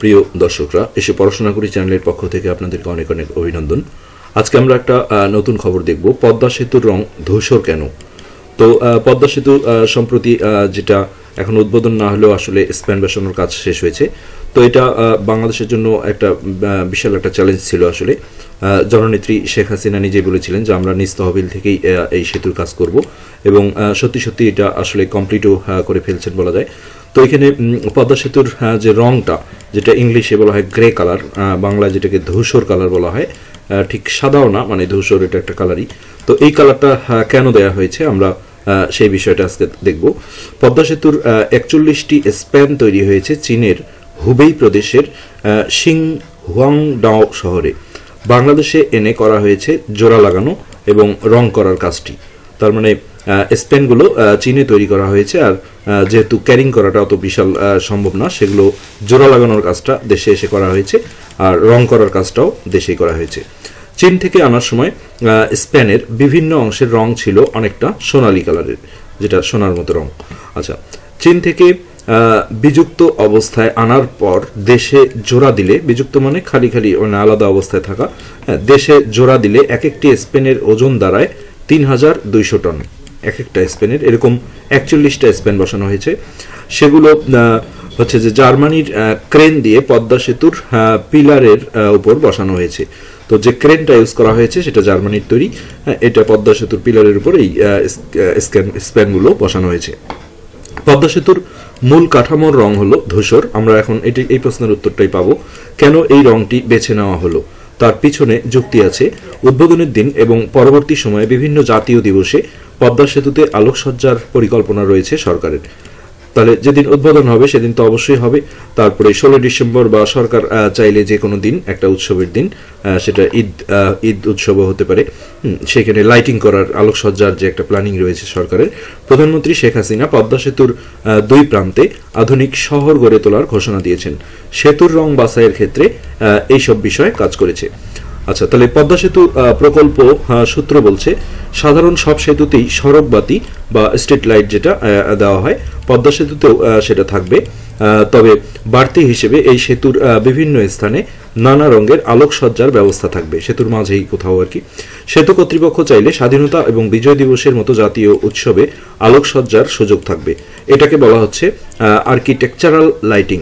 প্রিয় দর্শকরা এসে পড়াশোনা করি চ্যানেলের পক্ষ থেকে আপনাদেরকে অনেক অনেক অভিনন্দন আজকে আমরা একটা নতুন খবর দেখব পদ্মা সেতুর রং ধূসর কেন তো পদ্মা সেতু সম্প্রতি যেটা এখন উদ্বোধন না হলেও আসলে স্প্যান বেসানোর কাজ শেষ হয়েছে তো এটা বাংলাদেশের জন্য একটা বিশাল একটা চ্যালেঞ্জ ছিল আসলে জননেত্রী শেখ হাসিনা নিজে বলেছিলেন যে আমরা নিজ তহবিল থেকেই এই সেতুর কাজ করব এবং সত্যি সত্যি এটা আসলে কমপ্লিটও করে ফেলছেন বলা যায় তো এখানে পদ্মা সেতুর যে রংটা যেটা ইংলিশে বলা হয় গ্রে কালার বাংলা যেটাকে ধূসর কালার বলা হয় ঠিক সাদাও না মানে ধূসর এটা একটা কালারই তো এই কালারটা কেন দেয়া হয়েছে আমরা সেই বিষয়টা আজকে দেখব পদ্মা সেতুর একচল্লিশটি স্প্যান তৈরি হয়েছে চীনের হুবেই প্রদেশের সিং হুয়াংডাও শহরে বাংলাদেশে এনে করা হয়েছে জোড়া লাগানো এবং রং করার কাজটি তার মানে স্পেনগুলো চীনে তৈরি করা হয়েছে আর যেহেতু ক্যারিং করাটা অত বিশাল সম্ভব না সেগুলো জোড়া লাগানোর কাজটা দেশে এসে করা হয়েছে আর রং করার কাজটাও দেশেই করা হয়েছে চীন থেকে আনার সময় স্পেনের বিভিন্ন অংশের রং ছিল অনেকটা সোনালি কালারের যেটা সোনার মতো রং আচ্ছা চীন থেকে বিযুক্ত অবস্থায় আনার পর দেশে জোড়া দিলে বিযুক্ত মানে খালি খালি মানে আলাদা অবস্থায় থাকা হ্যাঁ, দেশে জোড়া দিলে এক একটি স্পেনের ওজন দ্বারায় তিন হাজার দুইশো টন এক একটা স্পেনের এরকম একচল্লিশটা স্পেন বসানো হয়েছে সেগুলো হচ্ছে যে জার্মানির ক্রেন দিয়ে পদ্মা সেতুর পিলারের উপর বসানো হয়েছে তো যে ক্রেনটা ইউজ করা হয়েছে সেটা জার্মানির তৈরি এটা পদ্মা সেতুর পিলারের উপর এই স্প্যানগুলো বসানো হয়েছে পদ্মা সেতুর মূল কাঠামোর রং হলো ধূসর আমরা এখন এটি এই প্রশ্নের উত্তরটাই পাবো কেন এই রংটি বেছে নেওয়া হলো তার পিছনে যুক্তি আছে উদ্বোধনের দিন এবং পরবর্তী সময়ে বিভিন্ন জাতীয় দিবসে পদ্মা সেতুতে আলোকসজ্জার পরিকল্পনা রয়েছে সরকারের তাহলে যেদিন উদ্বোধন হবে সেদিন তো অবশ্যই হবে তারপরে ষোলো ডিসেম্বর বা সরকার চাইলে যে কোনো দিন একটা উৎসবের দিন সেটা ঈদ ঈদ উৎসবও হতে পারে সেখানে লাইটিং করার আলোকসজ্জার যে একটা প্ল্যানিং রয়েছে সরকারের প্রধানমন্ত্রী শেখ হাসিনা পদ্মা সেতুর দুই প্রান্তে আধুনিক শহর গড়ে তোলার ঘোষণা দিয়েছেন সেতুর রং বাছাইয়ের ক্ষেত্রে এইসব বিষয়ে কাজ করেছে আচ্ছা তাহলে পদ্মা সেতু প্রকল্প সূত্র বলছে সাধারণ সব সেতুতেই সড়ক বাতি বা স্ট্রিট লাইট যেটা দেওয়া হয় পদ্মা সেতুতেও সেটা থাকবে তবে বাড়তি হিসেবে এই সেতুর বিভিন্ন স্থানে নানা রঙের আলোকসজ্জার ব্যবস্থা থাকবে সেতুর মাঝেই কোথাও আর কি সেতু কর্তৃপক্ষ চাইলে স্বাধীনতা এবং বিজয় দিবসের মতো জাতীয় উৎসবে আলোকসজ্জার সুযোগ থাকবে এটাকে বলা হচ্ছে আর্কিটেকচারাল লাইটিং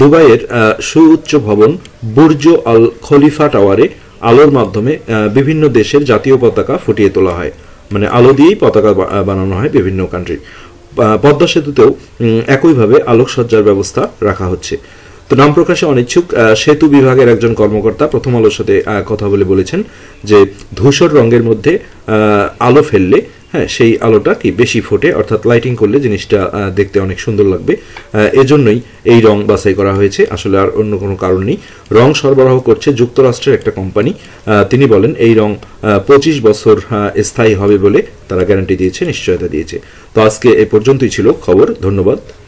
দুবাইয়ের সুউচ্চ ভবন বুর্জ আল খলিফা টাওয়ারে আলোর মাধ্যমে বিভিন্ন দেশের জাতীয় পতাকা ফুটিয়ে তোলা হয় মানে আলো দিয়েই পতাকা বানানো হয় বিভিন্ন কান্ট্রির পদ্মা সেতুতেও একইভাবে আলোকসজ্জার ব্যবস্থা রাখা হচ্ছে তো নাম প্রকাশে অনিচ্ছুক সেতু বিভাগের একজন কর্মকর্তা প্রথম আলোর সাথে কথা বলে বলেছেন যে ধূসর রঙের মধ্যে আলো ফেললে হ্যাঁ সেই আলোটা কি বেশি ফোটে অর্থাৎ লাইটিং করলে জিনিসটা দেখতে অনেক সুন্দর লাগবে এজন্যই এই রং বাছাই করা হয়েছে আসলে আর অন্য কোনো কারণ নেই রং সরবরাহ করছে যুক্তরাষ্ট্রের একটা কোম্পানি তিনি বলেন এই রং পঁচিশ বছর স্থায়ী হবে বলে তারা গ্যারান্টি দিয়েছে নিশ্চয়তা দিয়েছে তো আজকে এ পর্যন্তই ছিল খবর ধন্যবাদ